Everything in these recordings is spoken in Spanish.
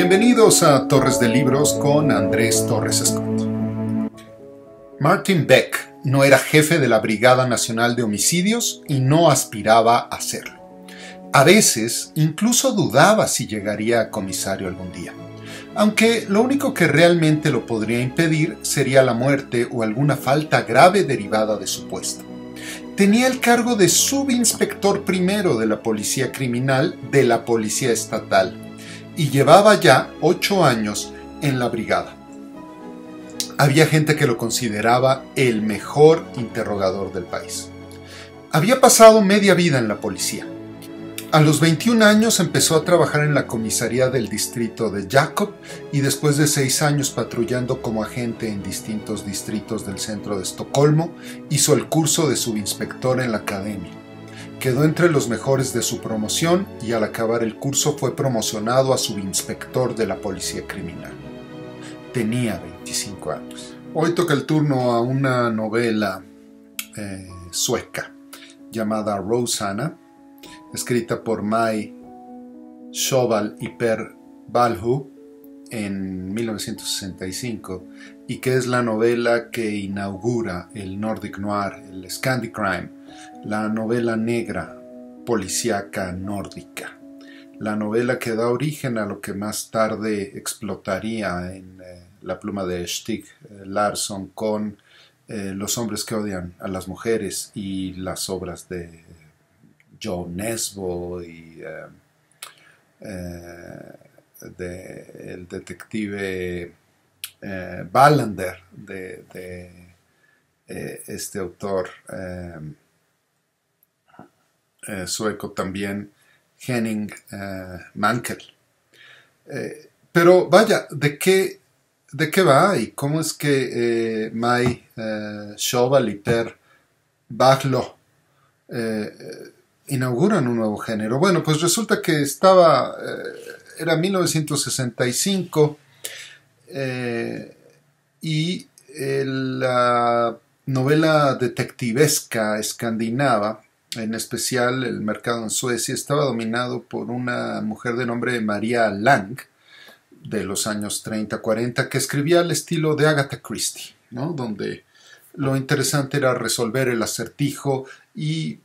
Bienvenidos a Torres de Libros con Andrés Torres Scott. Martin Beck no era jefe de la Brigada Nacional de Homicidios y no aspiraba a serlo. A veces incluso dudaba si llegaría a comisario algún día, aunque lo único que realmente lo podría impedir sería la muerte o alguna falta grave derivada de su puesto tenía el cargo de subinspector primero de la Policía Criminal de la Policía Estatal y llevaba ya ocho años en la brigada. Había gente que lo consideraba el mejor interrogador del país. Había pasado media vida en la policía. A los 21 años empezó a trabajar en la comisaría del distrito de Jacob y después de seis años patrullando como agente en distintos distritos del centro de Estocolmo, hizo el curso de subinspector en la academia. Quedó entre los mejores de su promoción y al acabar el curso fue promocionado a subinspector de la Policía Criminal. Tenía 25 años. Hoy toca el turno a una novela eh, sueca llamada Rosanna, escrita por Mai Shoval y Per Balhu, en 1965 y que es la novela que inaugura el Nordic Noir, el Scandi Crime, la novela negra policíaca nórdica, la novela que da origen a lo que más tarde explotaría en eh, la pluma de Stig eh, Larsson con eh, Los hombres que odian a las mujeres y las obras de Joe Nesbo y de el detective eh, Ballander, de, eh, este autor eh, sueco también, Henning Mankell. pero vaya, ¿de qué, ¿de qué va y cómo es que Mai Shoval y Per eh, inauguran un nuevo género? Bueno, pues resulta que estaba era 1965 y eh, eh, la novela detectivesca escandinava, en especial el mercado en Suecia, estaba dominado por una mujer de nombre María Lang, de los años 30-40, que escribía al estilo de Agatha Christie, donde lo interesante era resolver el acertijo y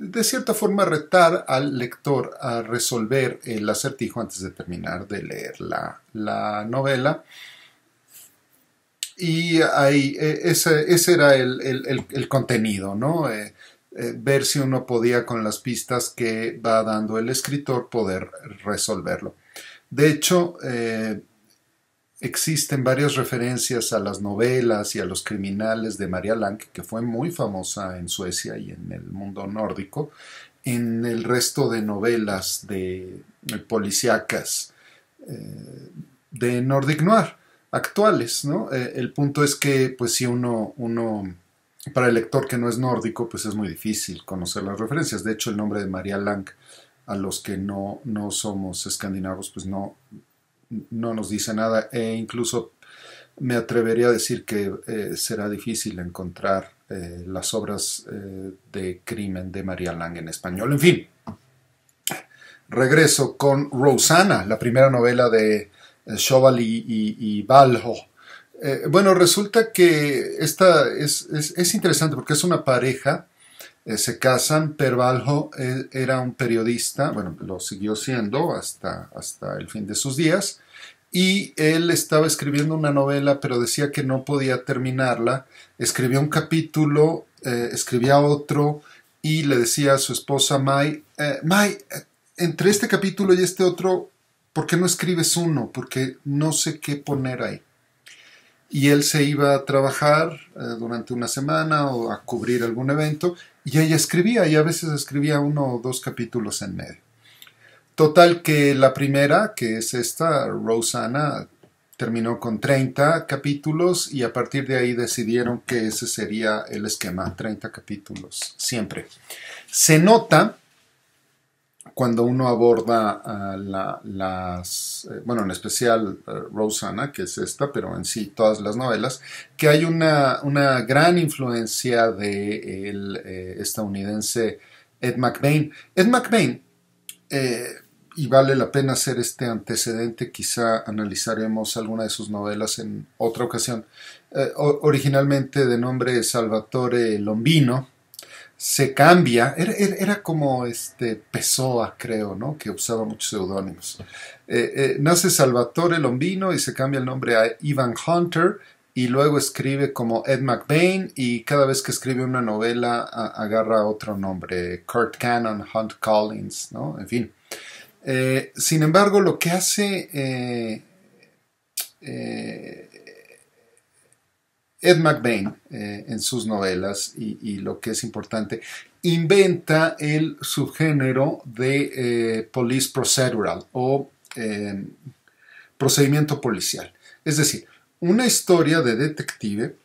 de cierta forma retar al lector a resolver el acertijo antes de terminar de leer la, novela. Y ahí, e, ese, era el, contenido, ¿no? Eh, eh, ver si uno podía con las pistas que va dando el escritor poder resolverlo. De hecho, eh, Existen varias referencias a las novelas y a los criminales de María Lang, que fue muy famosa en Suecia y en el mundo nórdico, en el resto de novelas de, de eh, policíacas eh, de Nordic Noir actuales, ¿no? Eh, el punto es que, pues, si uno, uno, para el lector que no es nórdico, pues es muy difícil conocer las referencias. De hecho, el nombre de María Lang, a los que no, no somos escandinavos, pues no, no nos dice nada e incluso me atrevería a decir que eh, será difícil encontrar eh, las obras eh, de crimen de María Lang en español. En fin, regreso con Rosana, la primera novela de Shoval y, y, Valho. bueno, resulta que esta es, es interesante porque es una pareja eh, se casan, Pervaljo eh, era un periodista, bueno, lo siguió siendo hasta, hasta el fin de sus días, y él estaba escribiendo una novela, pero decía que no podía terminarla, escribió un capítulo, eh, escribía otro, y le decía a su esposa Mai, Mai, entre este capítulo y este otro, ¿por qué no escribes uno? Porque no sé qué poner ahí y él se iba a trabajar durante una semana o a cubrir algún evento y ella escribía, y a veces escribía uno o dos capítulos en medio. Total que la primera, que es esta, Rosana, terminó con 30 capítulos y a partir de ahí decidieron que ese sería el esquema, 30 capítulos siempre. Se nota cuando uno aborda ah, las, eh, bueno, en especial eh, Rosanna, que es esta, pero en sí todas las novelas, que hay una, una gran influencia de eh, estadounidense Ed McBain. Ed McBain, y vale la pena hacer este antecedente, quizá analizaremos alguna de sus novelas en otra ocasión, originalmente de nombre Salvatore Lombino, se cambia, era, como este Pessoa, creo, ¿no? que usaba muchos seudónimos. Eh, eh, nace Salvatore Lombino y se cambia el nombre a Ivan Hunter y luego escribe como Ed McBain y cada vez que escribe una novela agarra otro nombre, Kurt Cannon, Hunt Collins, ¿no? en fin. Eh, sin embargo, lo que hace Ed McBain eh, en sus novelas y, lo que es importante, inventa el subgénero de eh, police procedural o em, procedimiento policial. Es decir, una historia de detective,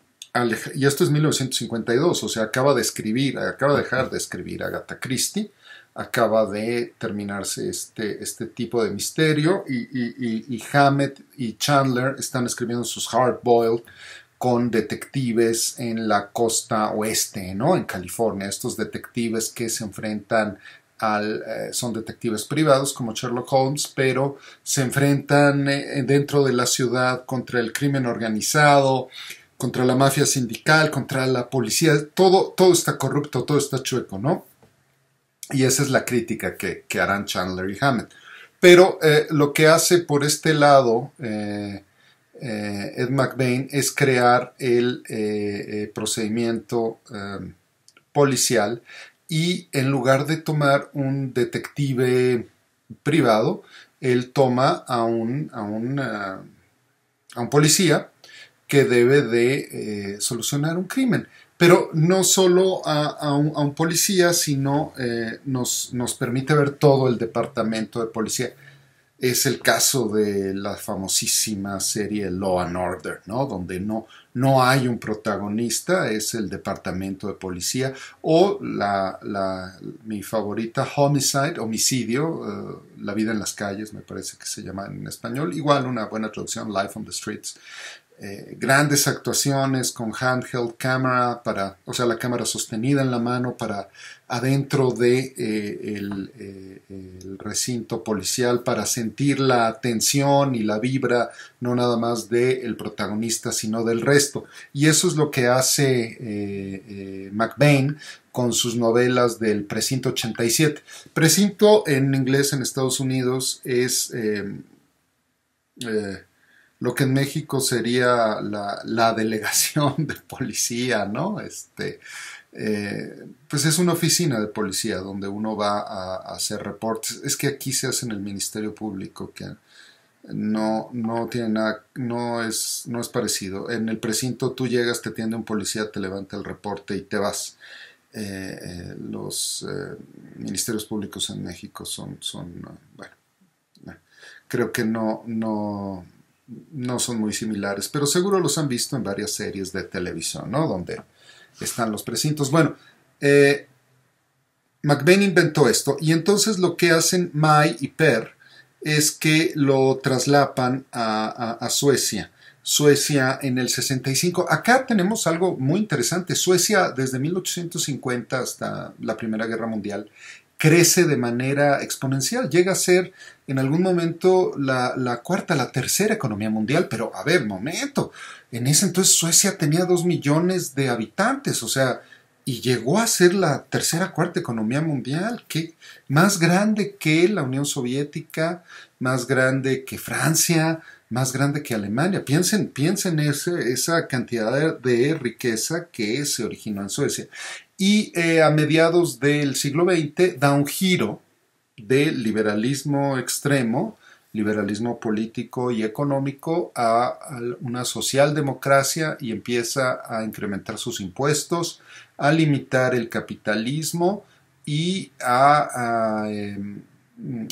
y esto es 1952, o sea, acaba de escribir, acaba de dejar de escribir Agatha Christie, acaba de terminarse este, este tipo de misterio y, y, y Hammett y Chandler están escribiendo sus hard-boiled con detectives en la costa oeste, ¿no? En California, estos detectives que se enfrentan al, eh, son detectives privados como Sherlock Holmes, pero se enfrentan eh, dentro de la ciudad contra el crimen organizado, contra la mafia sindical, contra la policía, todo, todo está corrupto, todo está chueco, ¿no? Y esa es la crítica que, que harán Chandler y Hammett. Pero eh, lo que hace por este lado eh, Ed McBain es crear el eh, eh, procedimiento em, policial y en lugar de tomar un detective privado, él toma a un, a un, policía que debe de solucionar un crimen pero no solo a, un, policía, sino nos, permite ver todo el departamento de policía es el caso de la famosísima serie Law and Order, ¿no? Donde no, no hay un protagonista, es el departamento de policía, o la, mi favorita, Homicide, homicidio, eh, La vida en las calles, me parece que se llama en español, igual una buena traducción, Life on the Streets, eh, grandes actuaciones con handheld camera, para, o sea, la cámara sostenida en la mano para adentro de eh, eh, el, recinto policial para sentir la tensión y la vibra no nada más del protagonista sino del resto y eso es lo que hace McBain con sus novelas del Precinto 87. Precinto en inglés en Estados Unidos es lo que en México sería la, la delegación de policía, ¿no? Este, eh, pues es una oficina de policía donde uno va a, hacer reportes. Es que aquí se hace en el Ministerio Público, que no, no tiene nada, no es, no es parecido. En el precinto tú llegas, te atiende un policía, te levanta el reporte y te vas. Eh, eh, los ministerios públicos en México son, son bueno, creo que no, no, no son muy similares, pero seguro los han visto en varias series de televisión, ¿no? Donde están los precintos. Bueno, eh, inventó esto y entonces lo que hacen Mai y Per es que lo traslapan a, a Suecia. Suecia en el 65. Acá tenemos algo muy interesante. Suecia desde 1850 hasta la Primera Guerra Mundial crece de manera exponencial, llega a ser en algún momento la, cuarta, la tercera economía mundial, pero a ver, momento, en ese entonces Suecia tenía dos millones de habitantes, o sea, y llegó a ser la tercera, cuarta economía mundial, que más grande que la Unión Soviética, más grande que Francia, más grande que Alemania. Piensen, piensen ese, esa cantidad de riqueza que se originó en Suecia y eh, a mediados del siglo XX da un giro del liberalismo extremo, liberalismo político y económico, a, una socialdemocracia y empieza a incrementar sus impuestos, a limitar el capitalismo y a, em,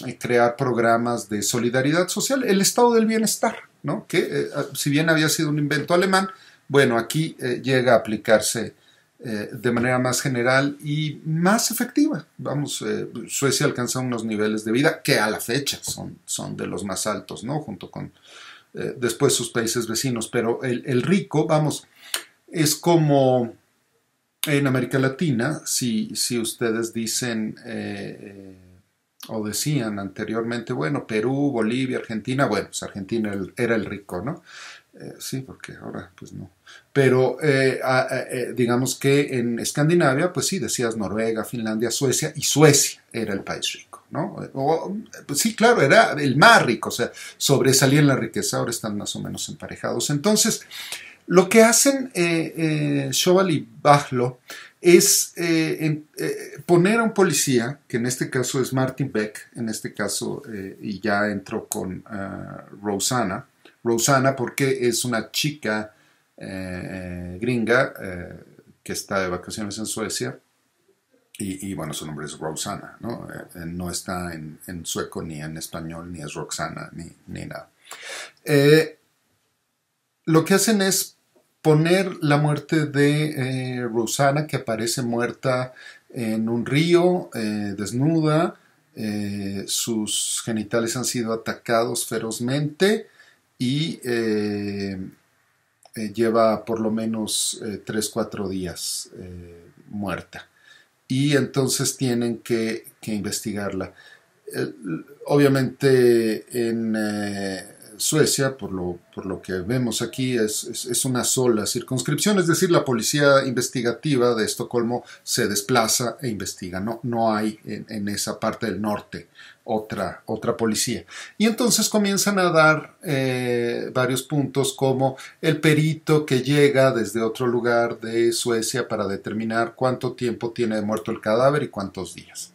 eh, crear programas de solidaridad social, el estado del bienestar, ¿no? que eh, si bien había sido un invento alemán, bueno, aquí llega a aplicarse eh, de manera más general y más efectiva. Vamos, eh, Suecia alcanza unos niveles de vida que a la fecha son, son de los más altos, ¿no? Junto con eh, después sus países vecinos. Pero el, el, rico, vamos, es como en América Latina, si, si ustedes dicen o decían anteriormente, bueno, Perú, Bolivia, Argentina, bueno, pues Argentina era el rico, ¿no? Eh, sí, porque ahora pues no. Pero eh, eh, digamos que en Escandinavia, pues sí, decías Noruega, Finlandia, Suecia, y Suecia era el país rico, ¿no? pues sí, claro, era el más rico, o sea, sobresalía en la riqueza, ahora están más o menos emparejados. Entonces, lo que hacen eh, eh y Bajlo es eh, em, eh, poner a un policía, que en este caso es Martin Beck, en este caso, y ya entró con ah, Rosanna, Rosanna porque es una chica gringa que está de vacaciones en Suecia, y, bueno, su nombre es Rosanna, ¿no? no está en, sueco, ni en español, ni es Roxana, ni, ni nada. Eh, lo que hacen es poner la muerte de eh, Rosanna, que aparece muerta en un río, eh, desnuda, eh, sus genitales han sido atacados ferozmente y eh, lleva por lo menos 3-4 días muerta. Y entonces tienen que, investigarla obviamente en, Suecia, por lo, por lo que vemos aquí, es, es, una sola circunscripción, es decir, la policía investigativa de Estocolmo se desplaza e investiga, no, no hay en, esa parte del norte otra, otra policía. Y entonces comienzan a dar eh, varios puntos como el perito que llega desde otro lugar de Suecia para determinar cuánto tiempo tiene muerto el cadáver y cuántos días.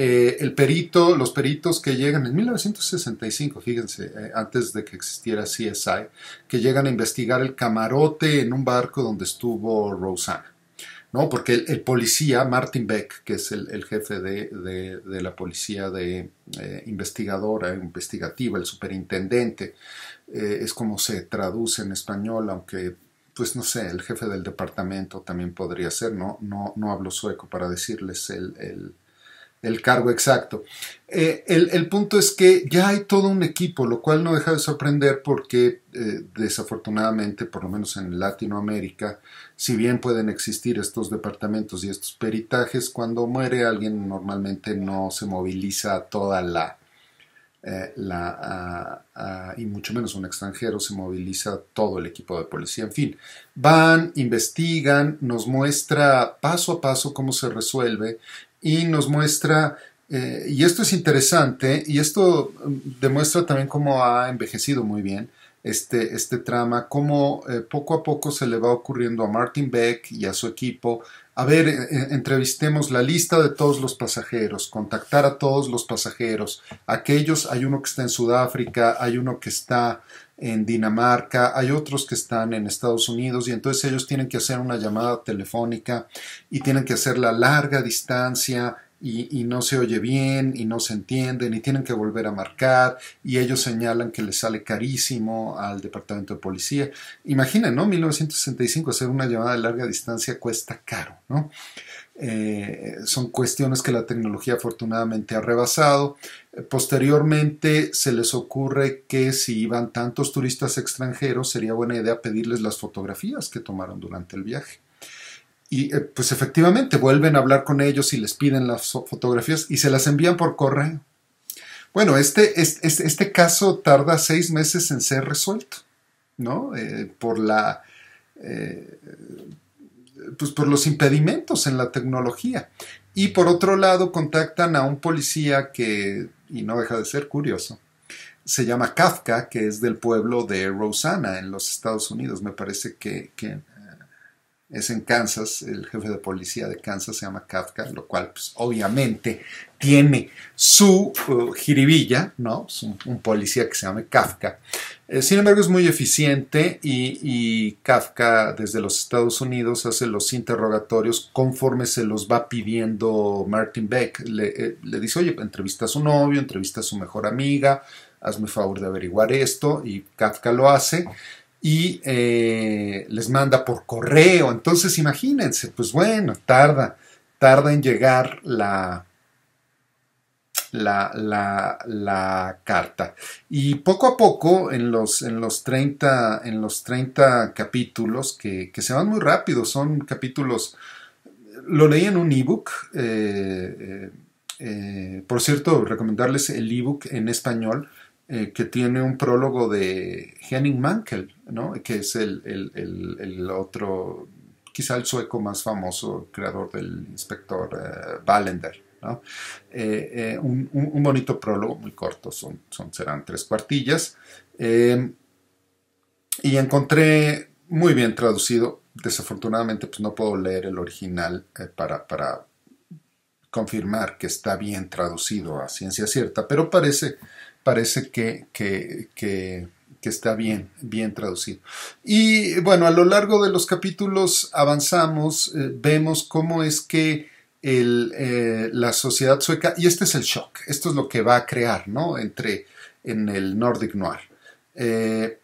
Eh, el perito, los peritos que llegan en 1965, fíjense, eh, antes de que existiera CSI, que llegan a investigar el camarote en un barco donde estuvo Rosanna. ¿no? Porque el, policía, Martin Beck, que es el, jefe de, de, la policía de, eh, investigadora, investigativa, el superintendente, es como se traduce en español, aunque, pues no sé, el jefe del departamento también podría ser, ¿no? No, no hablo sueco para decirles el el cargo exacto. Eh, el, punto es que ya hay todo un equipo, lo cual no deja de sorprender porque eh, desafortunadamente, por lo menos en Latinoamérica, si bien pueden existir estos departamentos y estos peritajes, cuando muere alguien normalmente no se moviliza toda la... Eh, la y mucho menos un extranjero se moviliza todo el equipo de policía. En fin, van, investigan, nos muestra paso a paso cómo se resuelve y nos muestra, eh, y esto es interesante, y esto mm, demuestra también cómo ha envejecido muy bien este, este trama, cómo eh, poco a poco se le va ocurriendo a Martin Beck y a su equipo a ver, e, e, entrevistemos la lista de todos los pasajeros, contactar a todos los pasajeros. Aquellos, hay uno que está en Sudáfrica, hay uno que está en Dinamarca, hay otros que están en Estados Unidos y entonces ellos tienen que hacer una llamada telefónica y tienen que hacer la larga distancia y, no se oye bien y no se entienden y tienen que volver a marcar y ellos señalan que les sale carísimo al departamento de policía. Imaginen, ¿no? 1965 hacer una llamada de larga distancia cuesta caro, ¿no? Eh, son cuestiones que la tecnología afortunadamente ha rebasado. Posteriormente se les ocurre que si iban tantos turistas extranjeros sería buena idea pedirles las fotografías que tomaron durante el viaje. Y eh, pues efectivamente vuelven a hablar con ellos y les piden las fotografías y se las envían por correo. Bueno, este, este caso tarda seis meses en ser resuelto, ¿no? Eh, por la... Eh, pues por los impedimentos en la tecnología. Y por otro lado, contactan a un policía que, y no deja de ser curioso, se llama Kafka, que es del pueblo de Rosanna en los Estados Unidos. Me parece que es en Kansas, el jefe de policía de Kansas se llama Kafka, lo cual pues, obviamente tiene su uh, ¿no? un, policía que se llama Kafka. Eh, sin embargo, es muy eficiente y, Kafka desde los Estados Unidos hace los interrogatorios conforme se los va pidiendo Martin Beck. Le, eh, le dice, oye, entrevista a su novio, entrevista a su mejor amiga, hazme favor de averiguar esto y Kafka lo hace y eh, les manda por correo. Entonces imagínense, pues bueno, tarda, tarda en llegar la, la, la, carta. Y poco a poco, en los, en los, 30, en los capítulos, que, se van muy rápido, son capítulos, lo leí en un ebook, eh, eh, por cierto, recomendarles el ebook en español, eh, que tiene un prólogo de Henning Mankell, ¿no? que es el, el, el, otro, quizá el sueco más famoso, creador del inspector eh, Ballender. ¿no? Eh, un, un, bonito prólogo, muy corto, son, son serán tres cuartillas. Em, y encontré muy bien traducido. Desafortunadamente, pues no puedo leer el original para, para confirmar que está bien traducido a ciencia cierta, pero parece parece que, está bien, bien traducido. Y bueno, a lo largo de los capítulos avanzamos, eh, vemos cómo es que eh, la sociedad sueca, y este es el shock, esto es lo que va a crear, ¿no? Entre en el Nordic Noir. Eh,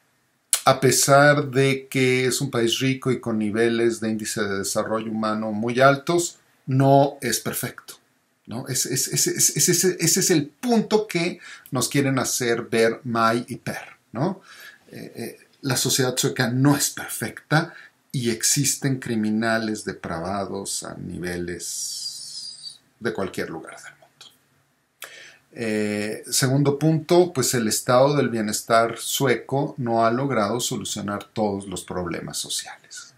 a pesar de que es un país rico y con niveles de índice de desarrollo humano muy altos, no es perfecto. Ese, es el punto que nos quieren hacer ver Mai y Per. ¿no? Eh, eh, la sociedad sueca no es perfecta y existen criminales depravados a niveles de cualquier lugar del mundo. Eh, segundo punto, pues el estado del bienestar sueco no ha logrado solucionar todos los problemas sociales.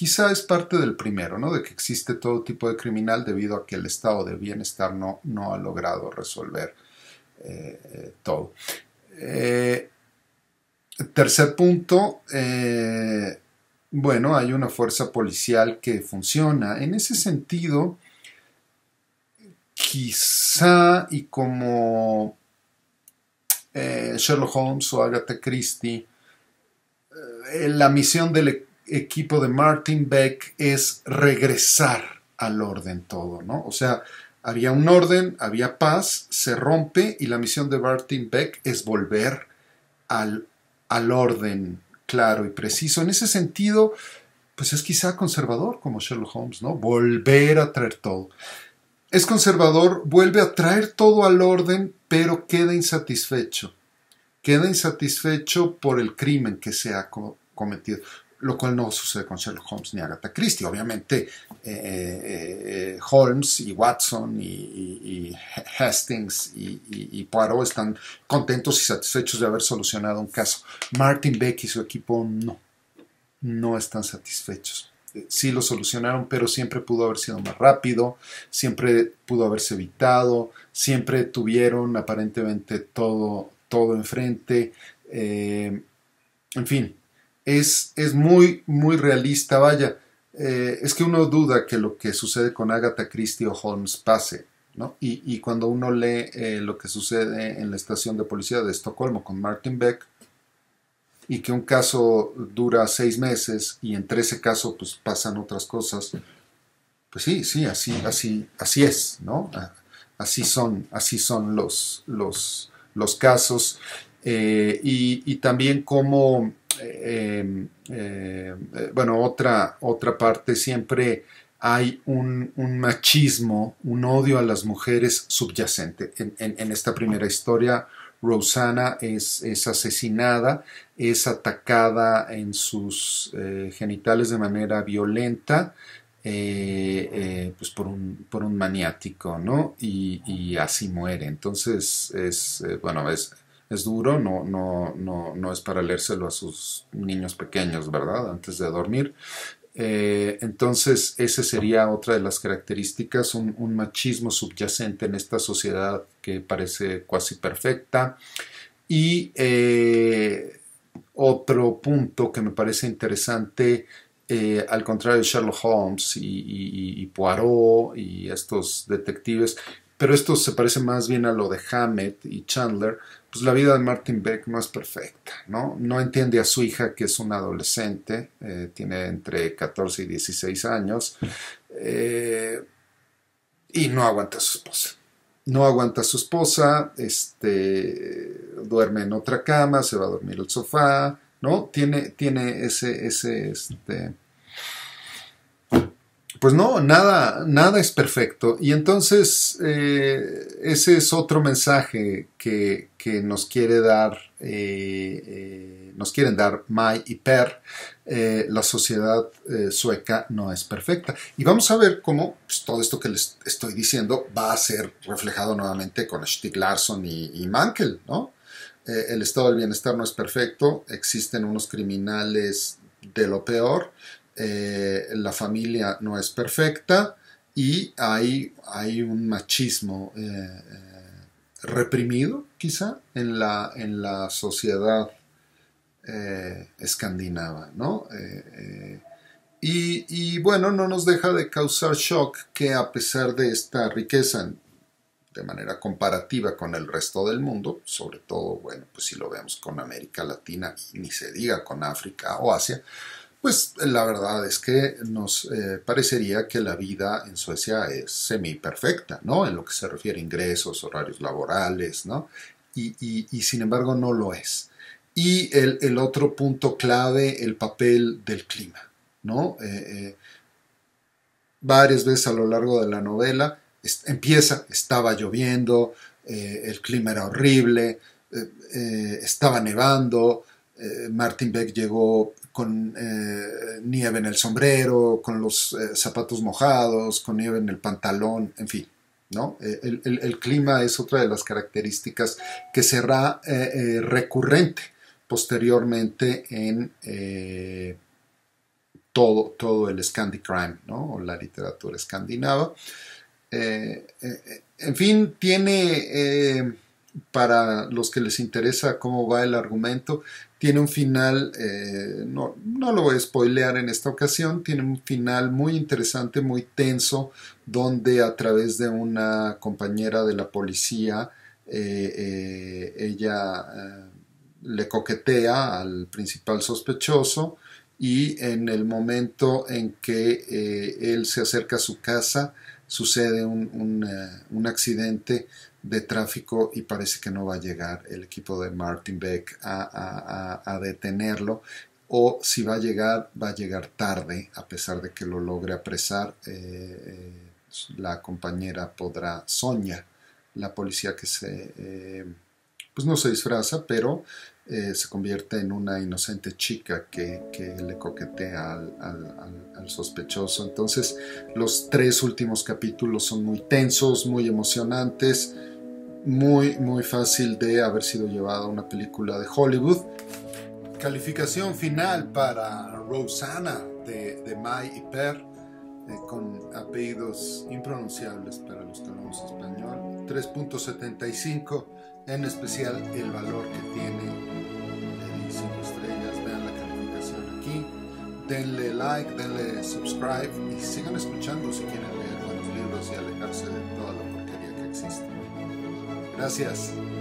Quizá es parte del primero, ¿no? De que existe todo tipo de criminal debido a que el estado de bienestar no, no ha logrado resolver eh, eh, todo. Eh, tercer punto, bueno, hay una fuerza policial que funciona. En ese sentido, quizá y como Sherlock Holmes o Agatha Christie, la misión del, equipo de Martin Beck es regresar al orden todo, ¿no? O sea, había un orden, había paz, se rompe y la misión de Martin Beck es volver al, al orden claro y preciso. En ese sentido, pues es quizá conservador como Sherlock Holmes, ¿no? Volver a traer todo. Es conservador, vuelve a traer todo al orden, pero queda insatisfecho. Queda insatisfecho por el crimen que se ha cometido, lo cual no sucede con Sherlock Holmes ni Agatha Christie. Obviamente, eh, eh, eh, Holmes y Watson y, Hastings y, Poirot están contentos y satisfechos de haber solucionado un caso. Martin Beck y su equipo no, no están satisfechos. Sí lo solucionaron, pero siempre pudo haber sido más rápido, siempre pudo haberse evitado, siempre tuvieron aparentemente todo, todo enfrente. en fin, es, muy, muy realista. Vaya, eh, es que uno duda que lo que sucede con Agatha Christie o Holmes pase. ¿no? Y, cuando uno lee eh, lo que sucede en la estación de policía de Estocolmo con Martin Beck, y que un caso dura seis meses y entre ese caso pues pasan otras cosas, pues sí, sí, así, así, así es, ¿no? Así son, así son los, los, los casos eh, y, también como, eh, eh, bueno, otra, otra parte, siempre hay un, machismo, un odio a las mujeres subyacente. En, esta primera historia, Rosana es, asesinada, es atacada en sus genitales de manera violenta, pues por un, por un maniático, ¿no? Y, así muere. Entonces, es, bueno, es, es duro, no, no, es para leérselo a sus niños pequeños, ¿verdad? Antes de dormir. Eh, entonces, esa sería otra de las características, un, machismo subyacente en esta sociedad que parece casi perfecta. Y eh, otro punto que me parece interesante, eh, al contrario de Sherlock Holmes y, y Poirot y estos detectives, pero esto se parece más bien a lo de Hammett y Chandler, pues la vida de Martin Beck no es perfecta, ¿no? No entiende a su hija que es una adolescente, eh, tiene entre 14 y 16 años, eh, y no aguanta a su esposa. No aguanta a su esposa, este, duerme en otra cama, se va a dormir el sofá, ¿no? Tiene, tiene ese, ese, este, pues no, nada, nada es perfecto. Y entonces eh, ese es otro mensaje que, nos quiere dar, eh, eh, nos quieren dar Mai y Per. la sociedad sueca no es perfecta. Y vamos a ver cómo pues, todo esto que les estoy diciendo va a ser reflejado nuevamente con Stig Larsson y, y Mankel, ¿no? el estado del bienestar no es perfecto, existen unos criminales de lo peor, eh, la familia no es perfecta y hay, hay un machismo eh, eh, reprimido quizá en la, en la sociedad escandinava, ¿no? Y, bueno, no nos deja de causar shock que a pesar de esta riqueza de manera comparativa con el resto del mundo, sobre todo, bueno, pues si lo vemos con América Latina, ni se diga con África o Asia, pues la verdad es que nos eh, parecería que la vida en Suecia es semi-perfecta, ¿no? En lo que se refiere a ingresos, horarios laborales, ¿no? Y, sin embargo no lo es. Y el, otro punto clave, el papel del clima, ¿no? Eh, eh, varias veces a lo largo de la novela empieza, estaba lloviendo, el clima era horrible, estaba nevando, Martin Beck llegó con eh, nieve en el sombrero, con los eh, zapatos mojados, con nieve en el pantalón, en fin. ¿no? Eh, el, clima es otra de las características que será recurrente posteriormente en todo, todo el Scandi Crime o la literatura escandinava. en fin, tiene para los que les interesa cómo va el argumento, tiene un final, eh, no, lo voy a spoilear en esta ocasión, tiene un final muy interesante, muy tenso, donde a través de una compañera de la policía, eh, eh, ella le coquetea al principal sospechoso y en el momento en que él se acerca a su casa, sucede un, un accidente de tráfico y parece que no va a llegar el equipo de Martin Beck a, a, detenerlo o si va a llegar, va a llegar tarde, a pesar de que lo logre apresar, eh, eh, la compañera podrá Sonia, la policía que se, eh, pues no se disfraza, pero eh, se convierte en una inocente chica que, le coquetea al, sospechoso. Entonces los tres últimos capítulos son muy tensos, muy emocionantes, muy, muy fácil de haber sido llevado a una película de Hollywood. Calificación final para Rosanna de, de Mai y Per, eh, con apellidos impronunciables para los que hablamos español. 3.75, en especial el valor que tiene denle like, denle subscribe y sigan escuchando si quieren leer buenos libros y alejarse de toda la porquería que existe. Gracias.